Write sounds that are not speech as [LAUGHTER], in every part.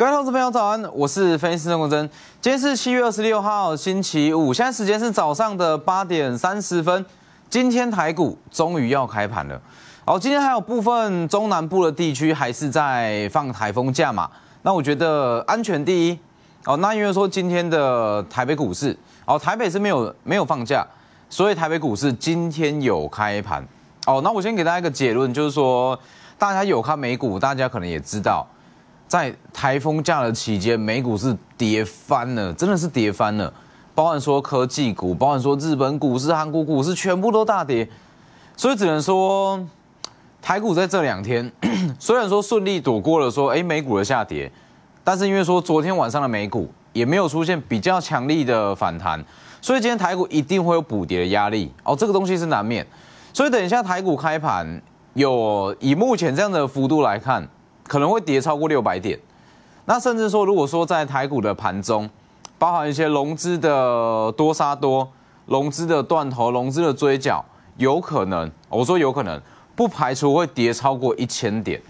各位投资朋友，早安，我是分析师邓国珍。今天是七月二十六号，星期五，现在时间是早上的八点三十分。今天台股终于要开盘了。哦，今天还有部分中南部的地区还是在放台风假嘛？那我觉得安全第一。哦，那因为说今天的台北股市，哦，台北是没有没有放假，所以台北股市今天有开盘。哦，那我先给大家一个结论，就是说大家有看美股，大家可能也知道。在台风假的期间，美股是跌翻了，真的是跌翻了。包含说科技股，包含说日本股市、韩国股市，全部都大跌。所以只能说，台股在这两天，[COUGHS] 虽然说顺利躲过了说哎美股的下跌，但是因为说昨天晚上的美股也没有出现比较强力的反弹，所以今天台股一定会有补跌的压力哦。这个东西是难免。所以等一下台股开盘，有以目前这样的幅度来看。可能会跌超过六百点，那甚至说，如果说在台股的盘中，包含一些融资的多杀多、融资的断头、融资的追缴，有可能，我说有可能，不排除会跌超过一千点。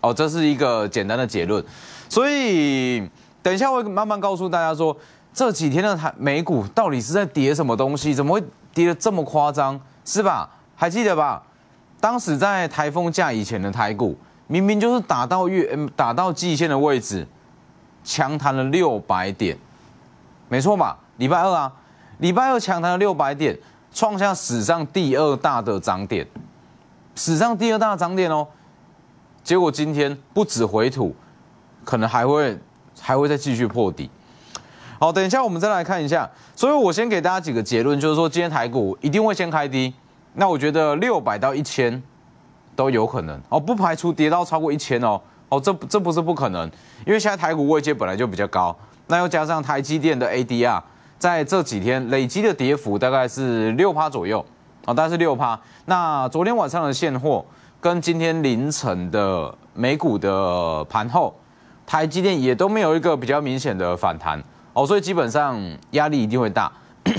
哦，这是一个简单的结论，所以等一下会慢慢告诉大家说，这几天的台美股到底是在跌什么东西，怎么会跌的这么夸张，是吧？还记得吧？当时在台风假以前的台股。明明就是打到月，打到季线的位置，强弹了六百点，没错吧？礼拜二啊，礼拜二强弹了六百点，创下史上第二大的涨点，史上第二大涨点哦。结果今天不止回吐，可能还会还会再继续破底。好，等一下我们再来看一下。所以我先给大家几个结论，就是说今天台股一定会先开低。那我觉得六百到一千。都有可能哦，不排除跌到超过一千哦哦，这这不是不可能，因为现在台股位阶本来就比较高，那又加上台积电的 ADR，在这几天累积的跌幅大概是六趴左右啊，大概是六趴。那昨天晚上的现货跟今天凌晨的美股的盘后，台积电也都没有一个比较明显的反弹哦，所以基本上压力一定会大。[COUGHS]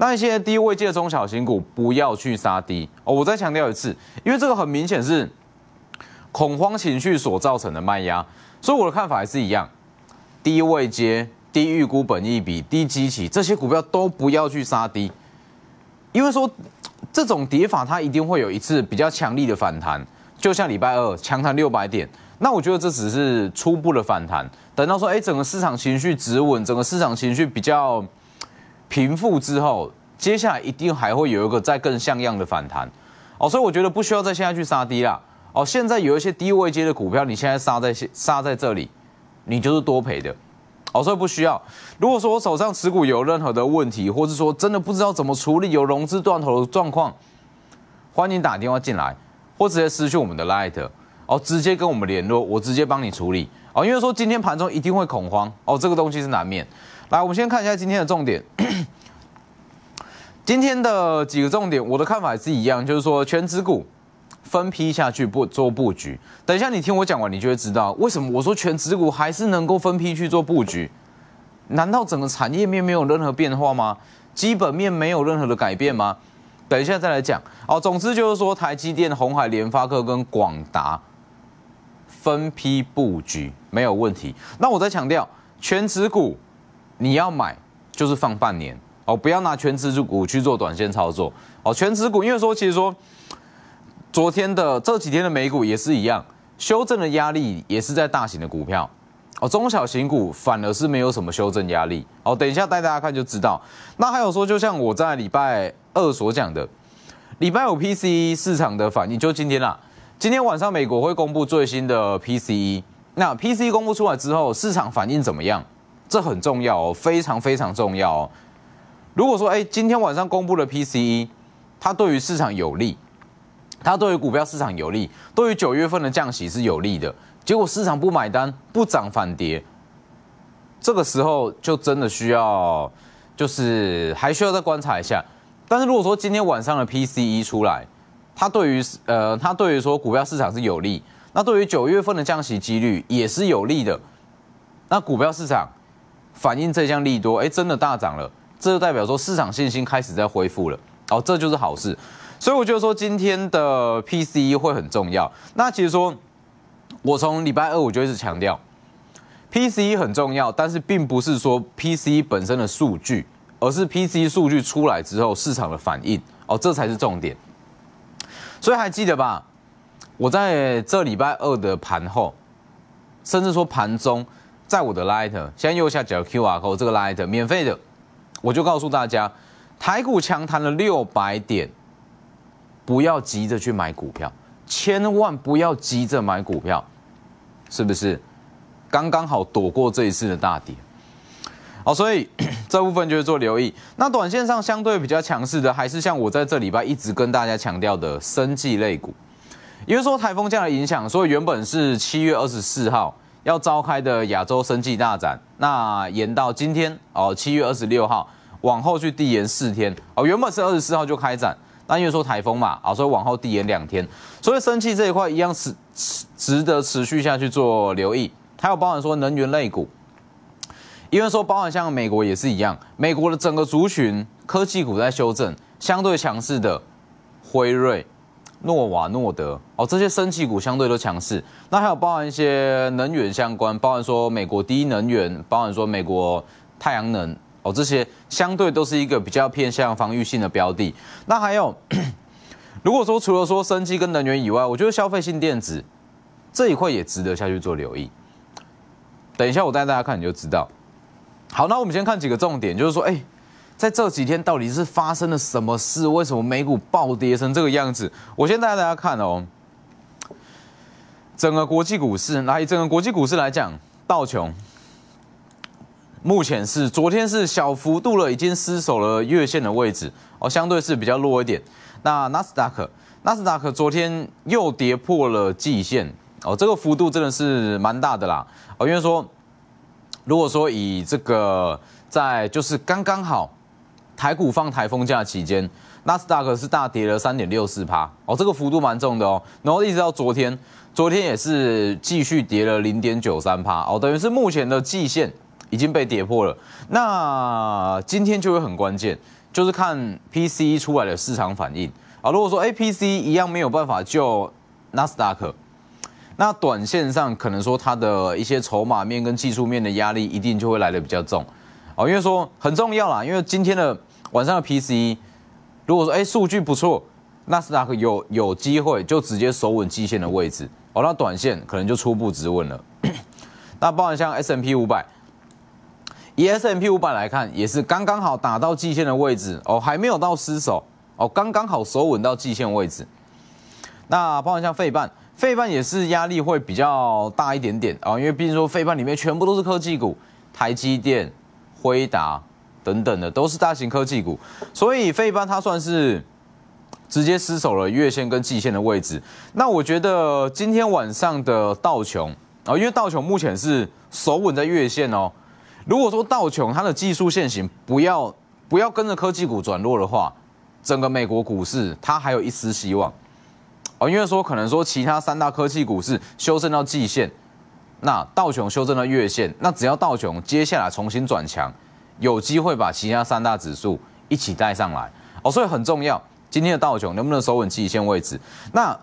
那些低位接中小型股，不要去杀低哦！我再强调一次，因为这个很明显是恐慌情绪所造成的卖压，所以我的看法还是一样：低位接、低预估、本一比、低基期这些股票都不要去杀低，因为说这种跌法它一定会有一次比较强力的反弹，就像礼拜二强弹六百点，那我觉得这只是初步的反弹，等到说哎整个市场情绪止稳，整个市场情绪比较。平复之后，接下来一定还会有一个再更像样的反弹，哦，所以我觉得不需要再现在去杀低啦，哦，现在有一些低位接的股票，你现在杀在杀在这里，你就是多赔的，哦，所以不需要。如果说我手上持股有任何的问题，或是说真的不知道怎么处理，有融资断头的状况，欢迎打电话进来，或直接私讯我们的 Light，哦，直接跟我们联络，我直接帮你处理，哦，因为说今天盘中一定会恐慌，哦，这个东西是难免。来，我们先看一下今天的重点。[CLEARS THROAT] 今天的几个重点，我的看法也是一样，就是说全职股分批下去布做布局。等一下你听我讲完，你就会知道为什么我说全职股还是能够分批去做布局。难道整个产业面没有任何变化吗？基本面没有任何的改变吗？等一下再来讲。哦，总之就是说，台积电、红海、联发科跟广达分批布局没有问题。那我再强调，全职股。你要买就是放半年哦，不要拿全持股去做短线操作哦。全持股，因为说其实说，昨天的这几天的美股也是一样，修正的压力也是在大型的股票哦，中小型股反而是没有什么修正压力哦。等一下带大家看就知道。那还有说，就像我在礼拜二所讲的，礼拜五 P C 市场的反应就今天啦，今天晚上美国会公布最新的 P C E，那 P C e 公布出来之后，市场反应怎么样？这很重要，哦，非常非常重要。哦。如果说，哎，今天晚上公布的 PCE，它对于市场有利，它对于股票市场有利，对于九月份的降息是有利的。结果市场不买单，不涨反跌。这个时候就真的需要，就是还需要再观察一下。但是如果说今天晚上的 PCE 出来，它对于呃，它对于说股票市场是有利，那对于九月份的降息几率也是有利的。那股票市场。反映这项利多，哎，真的大涨了，这就代表说市场信心开始在恢复了，哦，这就是好事，所以我就说今天的 P C e 会很重要。那其实说，我从礼拜二我就一直强调 P C e 很重要，但是并不是说 P C 本身的数据，而是 P C 数据出来之后市场的反应，哦，这才是重点。所以还记得吧？我在这礼拜二的盘后，甚至说盘中。在我的 Light，现在右下角 QR Code 这个 Light 免费的，我就告诉大家，台股强弹了六百点，不要急着去买股票，千万不要急着买股票，是不是？刚刚好躲过这一次的大跌。好，所以 [COUGHS] 这部分就是做留意。那短线上相对比较强势的，还是像我在这礼拜一直跟大家强调的生技类股，因为说台风这样的影响，所以原本是七月二十四号。要召开的亚洲生技大展，那延到今天哦，七月二十六号往后去递延四天哦，原本是二十四号就开展，那因为说台风嘛，啊，所以往后递延两天，所以生绩这一块一样持持值得持续下去做留意，还有包含说能源类股，因为说包含像美国也是一样，美国的整个族群科技股在修正，相对强势的辉瑞。诺瓦诺德哦，这些升气股相对都强势。那还有包含一些能源相关，包含说美国第一能源，包含说美国太阳能哦，这些相对都是一个比较偏向防御性的标的。那还有，如果说除了说升气跟能源以外，我觉得消费性电子这一块也值得下去做留意。等一下我带大家看你就知道。好，那我们先看几个重点，就是说，哎。在这几天到底是发生了什么事？为什么美股暴跌成这个样子？我先带大家看哦，整个国际股市。来整个国际股市来讲，道琼目前是昨天是小幅度了，已经失守了月线的位置哦，相对是比较弱一点。那纳斯达克，纳斯达克昨天又跌破了季线哦，这个幅度真的是蛮大的啦哦，因为说如果说以这个在就是刚刚好。台股放台风假期间，纳斯达克是大跌了三点六四趴哦，这个幅度蛮重的哦。然后一直到昨天，昨天也是继续跌了零点九三趴哦，等于是目前的季线已经被跌破了。那今天就会很关键，就是看 PC 出来的市场反应啊。如果说 A PC 一样没有办法救纳斯达克，那短线上可能说它的一些筹码面跟技术面的压力一定就会来的比较重哦，因为说很重要啦，因为今天的。晚上的 PC，如果说哎数据不错，纳斯达克有有机会就直接守稳季线的位置哦，那短线可能就初步止稳了。[COUGHS] 那包含像 S M P 五百，以 S M P 五百来看也是刚刚好打到季线的位置哦，还没有到失守哦，刚刚好守稳到季线位置。那包含像费半，费半也是压力会比较大一点点啊，因为毕竟说费半里面全部都是科技股，台积电、辉达。等等的都是大型科技股，所以飞一般它算是直接失守了月线跟季线的位置。那我觉得今天晚上的道琼啊，因为道琼目前是守稳在月线哦。如果说道琼它的技术线型不要不要跟着科技股转弱的话，整个美国股市它还有一丝希望哦。因为说可能说其他三大科技股市修正到季线，那道琼修正到月线，那只要道琼接下来重新转强。有机会把其他三大指数一起带上来哦，所以很重要。今天的道琼能不能守稳七线位置？那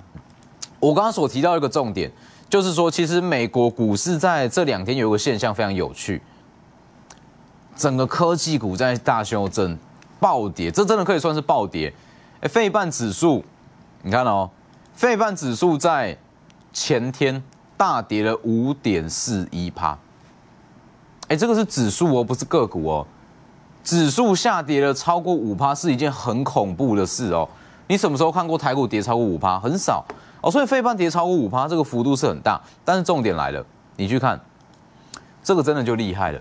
我刚刚所提到一个重点，就是说其实美国股市在这两天有一个现象非常有趣，整个科技股在大修正、暴跌，这真的可以算是暴跌。哎，费半指数，你看哦，费半指数在前天大跌了五点四一趴。哎，这个是指数哦，不是个股哦。指数下跌了超过五趴，是一件很恐怖的事哦。你什么时候看过台股跌超过五趴？很少哦。所以非盘跌超过五趴，这个幅度是很大。但是重点来了，你去看，这个真的就厉害了。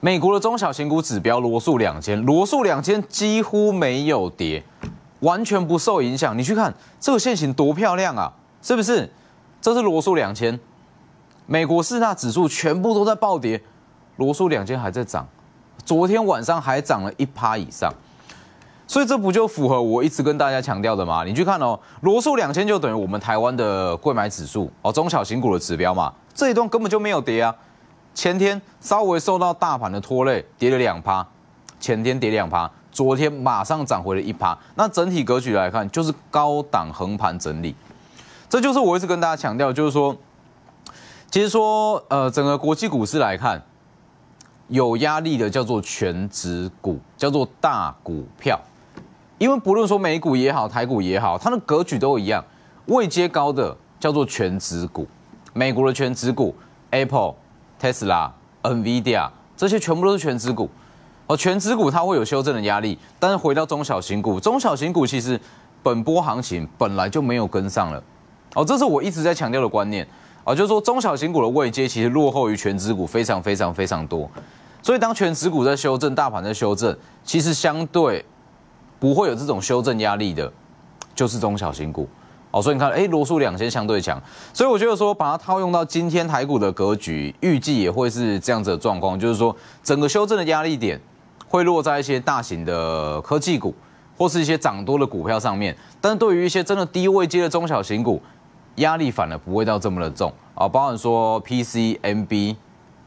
美国的中小型股指标罗素两千，罗素两千几乎没有跌，完全不受影响。你去看这个线型多漂亮啊，是不是？这是罗素两千。美国四大指数全部都在暴跌，罗素两千还在涨，昨天晚上还涨了一趴以上，所以这不就符合我一直跟大家强调的吗？你去看哦，罗素两千就等于我们台湾的贵买指数哦，中小型股的指标嘛，这一段根本就没有跌啊，前天稍微受到大盘的拖累，跌了两趴，前天跌两趴，昨天马上涨回了一趴，那整体格局来看就是高档横盘整理，这就是我一直跟大家强调，就是说。其实说，呃，整个国际股市来看，有压力的叫做全值股，叫做大股票，因为不论说美股也好，台股也好，它的格局都一样。位阶高的叫做全值股，美国的全值股，Apple、Tesla、Nvidia 这些全部都是全值股。而全值股它会有修正的压力，但是回到中小型股，中小型股其实本波行情本来就没有跟上了。哦，这是我一直在强调的观念。啊，就是说中小型股的位阶其实落后于全指股非常非常非常多，所以当全指股在修正，大盘在修正，其实相对不会有这种修正压力的，就是中小型股。哦，所以你看，哎，罗素两千相对强，所以我觉得说把它套用到今天台股的格局，预计也会是这样子的状况，就是说整个修正的压力点会落在一些大型的科技股，或是一些涨多的股票上面，但是对于一些真的低位阶的中小型股。压力反了，不会到这么的重啊！包含说 P C M B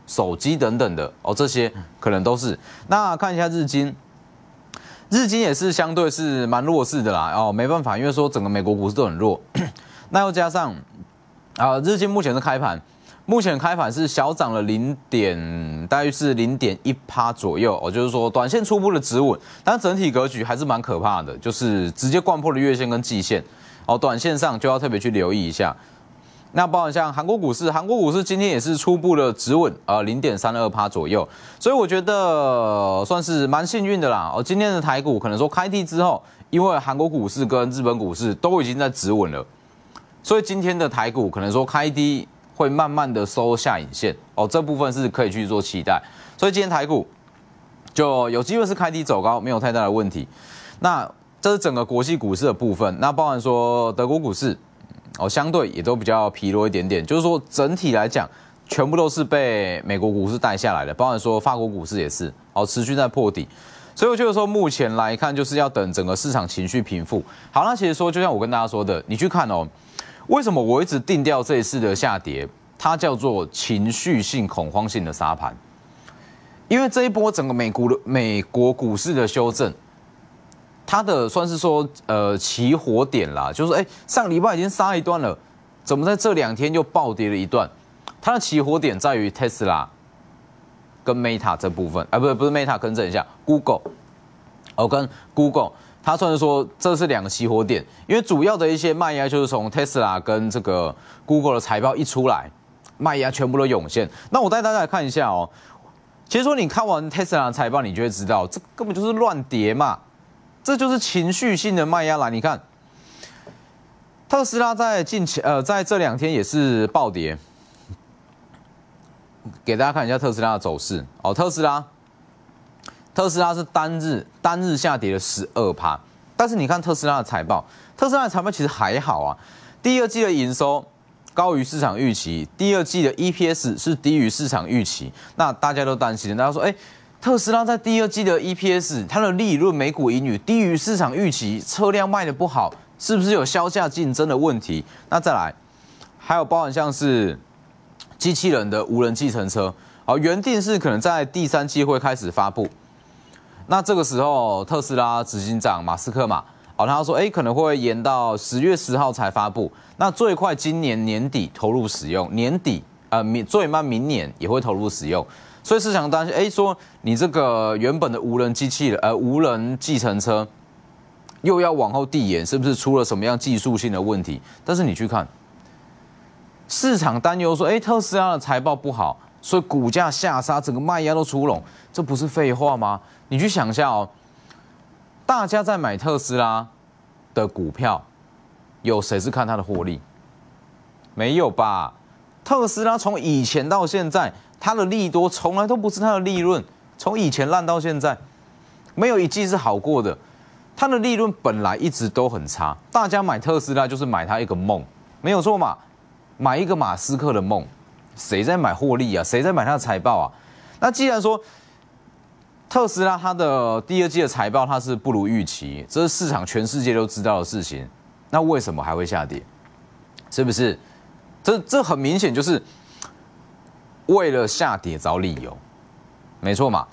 手机等等的哦，这些可能都是。那看一下日经，日经也是相对是蛮弱势的啦。哦，没办法，因为说整个美国股市都很弱。[CLEARS THROAT] 那又加上啊，日经目前的开盘，目前开盘是小涨了零点，大约是零点一趴左右。哦，就是说短线初步的止稳，但整体格局还是蛮可怕的，就是直接贯破了月线跟季线。哦，短线上就要特别去留意一下。那包括像韩国股市，韩国股市今天也是初步的止稳呃，零点三二趴左右。所以我觉得算是蛮幸运的啦。哦，今天的台股可能说开低之后，因为韩国股市跟日本股市都已经在止稳了，所以今天的台股可能说开低会慢慢的收下影线。哦，这部分是可以去做期待。所以今天台股就有机会是开低走高，没有太大的问题。那。这是整个国际股市的部分，那包含说德国股市，哦，相对也都比较疲弱一点点，就是说整体来讲，全部都是被美国股市带下来的，包含说法国股市也是，哦，持续在破底，所以我觉得说目前来看，就是要等整个市场情绪平复。好那其实说就像我跟大家说的，你去看哦，为什么我一直定调这一次的下跌，它叫做情绪性恐慌性的沙盘，因为这一波整个美股的美国股市的修正。它的算是说，呃，起火点啦，就是哎，上礼拜已经杀一段了，怎么在这两天又暴跌了一段？它的起火点在于 Tesla 跟 Meta 这部分，哎，不是不是 Meta，更正一下，Google，哦，跟 Google，它算是说这是两个起火点，因为主要的一些卖压就是从 Tesla 跟这个 Google 的财报一出来，卖压全部都涌现。那我带大家来看一下哦，其实说你看完 Tesla 的财报，你就会知道，这根本就是乱叠嘛。这就是情绪性的卖压来，你看，特斯拉在近期呃在这两天也是暴跌。给大家看一下特斯拉的走势哦，特斯拉，特斯拉是单日单日下跌了十二趴，但是你看特斯拉的财报，特斯拉的财报其实还好啊，第二季的营收高于市场预期，第二季的 EPS 是低于市场预期，那大家都担心，大家说哎。特斯拉在第二季的 EPS，它的利润每股盈余低于市场预期，车辆卖的不好，是不是有销价竞争的问题？那再来，还有包含像是机器人的无人计程车，好，原定是可能在第三季会开始发布，那这个时候特斯拉执行长马斯克嘛，好，他说，哎，可能会延到十月十号才发布，那最快今年年底投入使用，年底啊，最慢明年也会投入使用。所以市场担心，哎，说你这个原本的无人机器，呃，无人计程车又要往后递延，是不是出了什么样技术性的问题？但是你去看，市场担忧说，哎，特斯拉的财报不好，所以股价下杀，整个卖压都出笼，这不是废话吗？你去想一下哦，大家在买特斯拉的股票，有谁是看它的获利？没有吧？特斯拉从以前到现在。它的利多从来都不是它的利润，从以前烂到现在，没有一季是好过的。它的利润本来一直都很差，大家买特斯拉就是买它一个梦，没有错嘛，买一个马斯克的梦。谁在买获利啊？谁在买它的财报啊？那既然说特斯拉它的第二季的财报它是不如预期，这是市场全世界都知道的事情，那为什么还会下跌？是不是？这这很明显就是。为了下跌找理由，没错嘛，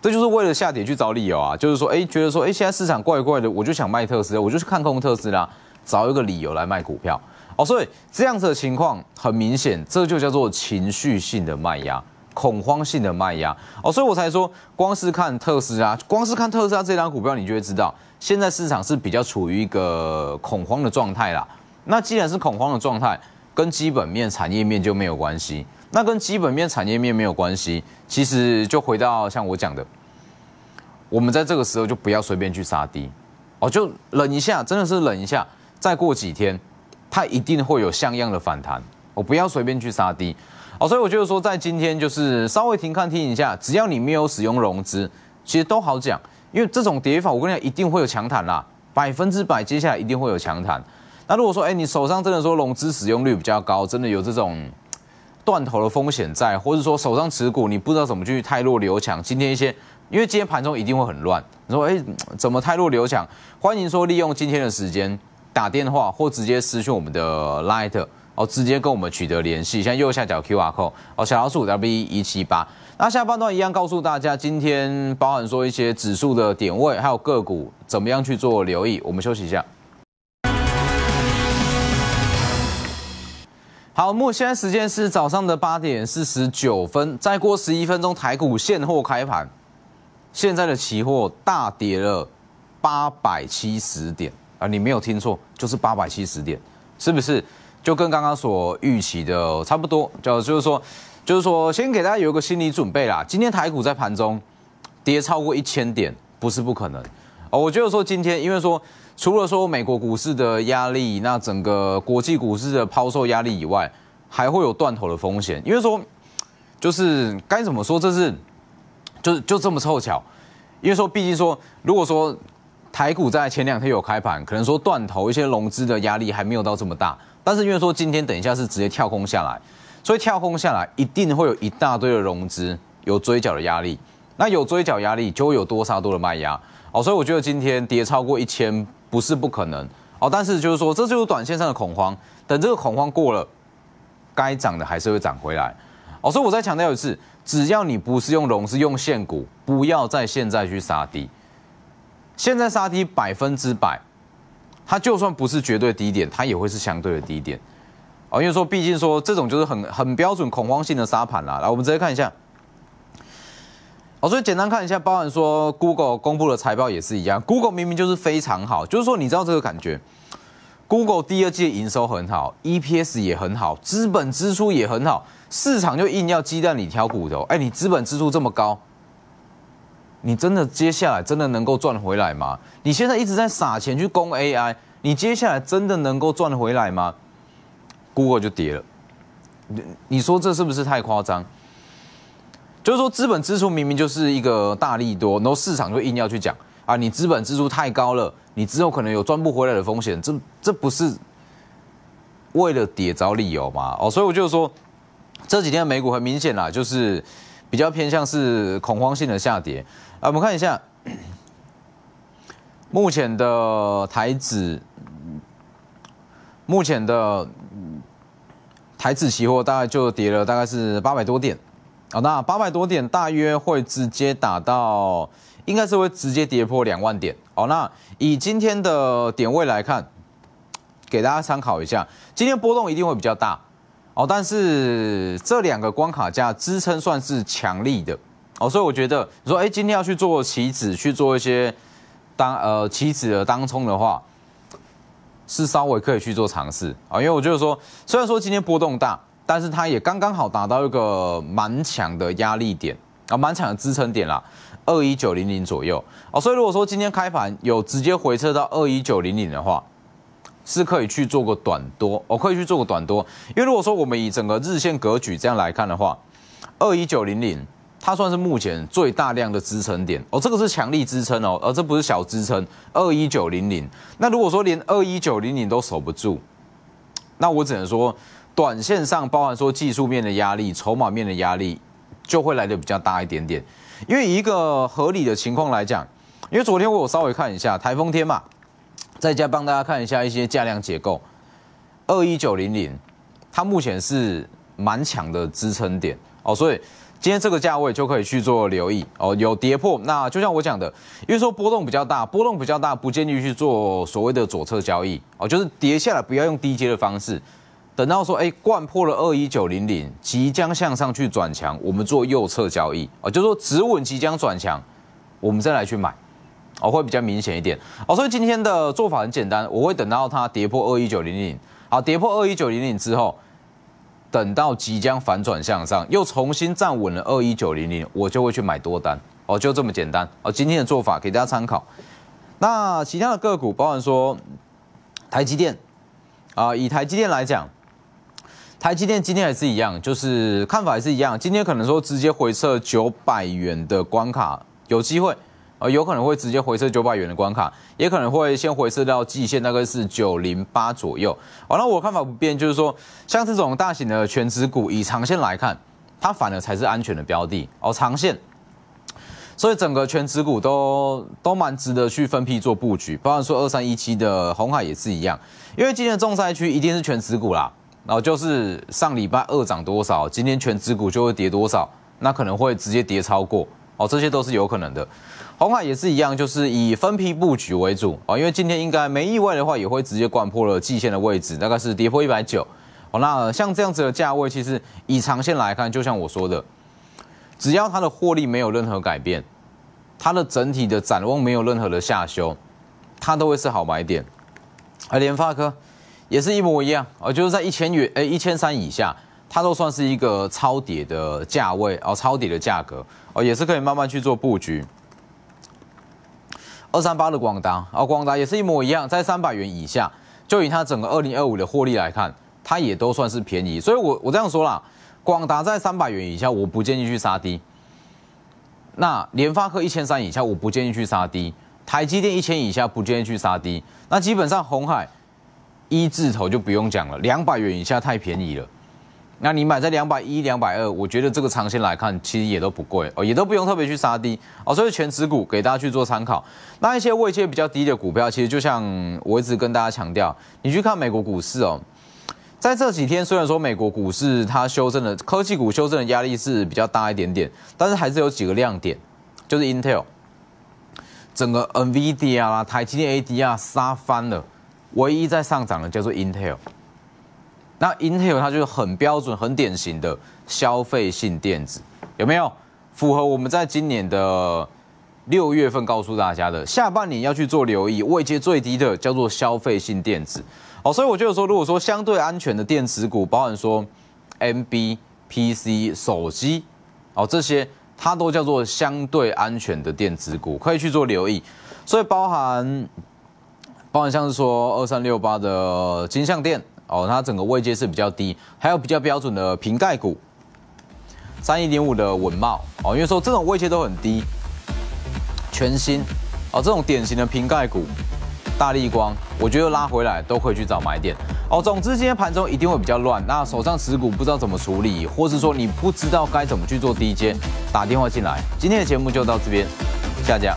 这就是为了下跌去找理由啊。就是说，哎，觉得说，哎，现在市场怪怪的，我就想卖特斯拉，我就去看空特斯拉，找一个理由来卖股票哦。所以这样子的情况很明显，这就叫做情绪性的卖压、恐慌性的卖压哦。所以我才说，光是看特斯拉，光是看特斯拉这张股票，你就会知道现在市场是比较处于一个恐慌的状态啦。那既然是恐慌的状态，跟基本面、产业面就没有关系。那跟基本面、产业面没有关系，其实就回到像我讲的，我们在这个时候就不要随便去杀低，哦，就忍一下，真的是忍一下，再过几天，它一定会有像样的反弹。我不要随便去杀低，哦，所以我就得说，在今天就是稍微停看听一下，只要你没有使用融资，其实都好讲，因为这种跌法，我跟你讲，一定会有强弹啦，百分之百，接下来一定会有强弹。那如果说，哎，你手上真的说融资使用率比较高，真的有这种。断头的风险在，或者说手上持股，你不知道怎么去泰弱留强。今天一些，因为今天盘中一定会很乱。你说，哎，怎么泰弱留强？欢迎说利用今天的时间打电话或直接私讯我们的 Light，哦，直接跟我们取得联系。像右下角 QR code，哦，小老鼠 W 一七八。那下半段一样告诉大家，今天包含说一些指数的点位，还有个股怎么样去做留意。我们休息一下。好，目前时间是早上的八点四十九分，再过十一分钟，台股现货开盘。现在的期货大跌了八百七十点啊，你没有听错，就是八百七十点，是不是？就跟刚刚所预期的差不多，就就是说，就是说，先给大家有一个心理准备啦。今天台股在盘中跌超过一千点，不是不可能哦，我就是说今天，因为说。除了说美国股市的压力，那整个国际股市的抛售压力以外，还会有断头的风险。因为说，就是该怎么说，这是就是就这么凑巧。因为说，毕竟说，如果说台股在前两天有开盘，可能说断头一些融资的压力还没有到这么大。但是因为说今天等一下是直接跳空下来，所以跳空下来一定会有一大堆的融资有追缴的压力。那有追缴压力，就有多杀多的卖压。哦，所以我觉得今天跌超过一千。不是不可能哦，但是就是说，这就是短线上的恐慌。等这个恐慌过了，该涨的还是会涨回来。哦。所以，我再强调一次，只要你不是用融，是用现股，不要在现在去杀低。现在杀低百分之百，它就算不是绝对低点，它也会是相对的低点哦。因为说，毕竟说这种就是很很标准恐慌性的杀盘啦。来，我们直接看一下。哦，所以简单看一下，包含说 Google 公布的财报也是一样，Google 明明就是非常好，就是说你知道这个感觉，Google 第二季的营收很好，EPS 也很好，资本支出也很好，市场就硬要鸡蛋里挑骨头，哎，你资本支出这么高，你真的接下来真的能够赚回来吗？你现在一直在撒钱去攻 AI，你接下来真的能够赚回来吗？Google 就跌了，你你说这是不是太夸张？就是说，资本支出明明就是一个大利多，然后市场就硬要去讲啊，你资本支出太高了，你之后可能有赚不回来的风险，这这不是为了跌找理由吗？哦，所以我就说，这几天的美股很明显啦，就是比较偏向是恐慌性的下跌啊。我们看一下目前的台指，目前的台指期货大概就跌了，大概是八百多点。好，那八百多点大约会直接打到，应该是会直接跌破两万点。好，那以今天的点位来看，给大家参考一下，今天波动一定会比较大。哦，但是这两个关卡价支撑算是强力的。哦，所以我觉得，你说，哎，今天要去做棋子，去做一些当呃棋子的当冲的话，是稍微可以去做尝试啊，因为我觉得说，虽然说今天波动大。但是它也刚刚好达到一个蛮强的压力点啊，蛮强的支撑点啦，二一九零零左右啊。所以如果说今天开盘有直接回撤到二一九零零的话，是可以去做个短多哦，可以去做个短多。因为如果说我们以整个日线格局这样来看的话，二一九零零它算是目前最大量的支撑点哦，这个是强力支撑哦，而这不是小支撑，二一九零零。那如果说连二一九零零都守不住，那我只能说。短线上包含说技术面的压力、筹码面的压力，就会来的比较大一点点。因为一个合理的情况来讲，因为昨天我稍微看一下台风天嘛，在家帮大家看一下一些价量结构。二一九零零，它目前是蛮强的支撑点哦，所以今天这个价位就可以去做留意哦。有跌破，那就像我讲的，因为说波动比较大，波动比较大，不建议去做所谓的左侧交易哦，就是跌下来不要用低阶的方式。等到说，哎，贯破了二一九零零，即将向上去转强，我们做右侧交易啊，就说止稳即将转强，我们再来去买，哦，会比较明显一点。哦，所以今天的做法很简单，我会等到它跌破二一九零零，好，跌破二一九零零之后，等到即将反转向上，又重新站稳了二一九零零，我就会去买多单，哦，就这么简单。哦，今天的做法给大家参考。那其他的个股，包含说台积电，啊，以台积电来讲。台积电今天还是一样，就是看法也是一样。今天可能说直接回撤九百元的关卡，有机会，呃，有可能会直接回撤九百元的关卡，也可能会先回撤到季线，大概是九零八左右。好，那我看法不变，就是说，像这种大型的全指股，以长线来看，它反而才是安全的标的哦。长线，所以整个全指股都都蛮值得去分批做布局，包括说二三一七的红海也是一样，因为今天的重灾区一定是全指股啦。然后就是上礼拜二涨多少，今天全指股就会跌多少，那可能会直接跌超过哦，这些都是有可能的。红海也是一样，就是以分批布局为主哦，因为今天应该没意外的话，也会直接掼破了季线的位置，大概是跌破一百九。哦，那像这样子的价位，其实以长线来看，就像我说的，只要它的获利没有任何改变，它的整体的展望没有任何的下修，它都会是好买点。而联发科。也是一模一样哦，就是在一千元哎一千三以下，它都算是一个超跌的价位哦，超跌的价格哦，也是可以慢慢去做布局。二三八的广达，哦，广达也是一模一样，在三百元以下，就以它整个二零二五的获利来看，它也都算是便宜。所以我我这样说啦，广达在三百元以下，我不建议去杀低。那联发科一千三以下，我不建议去杀低；台积电一千以下，不建议去杀低。那基本上红海。一字头就不用讲了，两百元以下太便宜了。那你买在两百一、两百二，我觉得这个长线来看，其实也都不贵哦，也都不用特别去杀低哦。所以全持股给大家去做参考。那一些位阶比较低的股票，其实就像我一直跟大家强调，你去看美国股市哦，在这几天虽然说美国股市它修正的科技股修正的压力是比较大一点点，但是还是有几个亮点，就是 Intel，整个 NVIDIA 啦、台积电 a d 啊杀翻了。唯一在上涨的叫做 Intel，那 Intel 它就是很标准、很典型的消费性电子，有没有符合我们在今年的六月份告诉大家的，下半年要去做留意、位阶最低的叫做消费性电子。哦，所以我就得说，如果说相对安全的电子股，包含说 M B P C 手机，哦这些，它都叫做相对安全的电子股，可以去做留意。所以包含。包含像是说二三六八的金象店哦，它整个位阶是比较低，还有比较标准的瓶盖股，三一点五的稳茂哦，因为说这种位阶都很低，全新哦，这种典型的瓶盖股，大力光，我觉得拉回来都可以去找买点哦。总之今天盘中一定会比较乱，那手上持股不知道怎么处理，或是说你不知道该怎么去做低阶，打电话进来。今天的节目就到这边，下架。